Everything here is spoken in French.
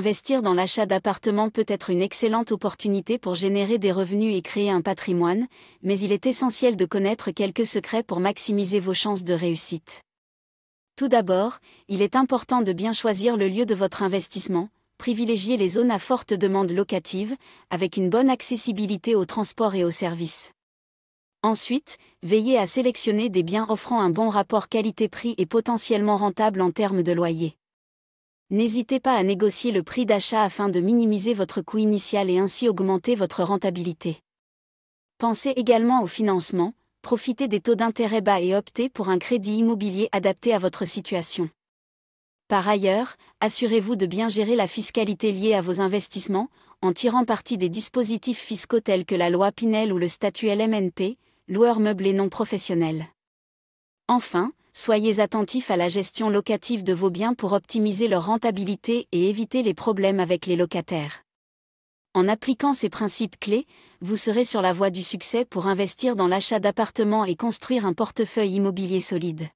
Investir dans l'achat d'appartements peut être une excellente opportunité pour générer des revenus et créer un patrimoine, mais il est essentiel de connaître quelques secrets pour maximiser vos chances de réussite. Tout d'abord, il est important de bien choisir le lieu de votre investissement, privilégiez les zones à forte demande locative, avec une bonne accessibilité aux transports et aux services. Ensuite, veillez à sélectionner des biens offrant un bon rapport qualité-prix et potentiellement rentable en termes de loyer. N'hésitez pas à négocier le prix d'achat afin de minimiser votre coût initial et ainsi augmenter votre rentabilité. Pensez également au financement, profitez des taux d'intérêt bas et optez pour un crédit immobilier adapté à votre situation. Par ailleurs, assurez-vous de bien gérer la fiscalité liée à vos investissements, en tirant parti des dispositifs fiscaux tels que la loi Pinel ou le statut LMNP, loueur meublé non professionnel. Enfin, soyez attentifs à la gestion locative de vos biens pour optimiser leur rentabilité et éviter les problèmes avec les locataires. En appliquant ces principes clés, vous serez sur la voie du succès pour investir dans l'achat d'appartements et construire un portefeuille immobilier solide.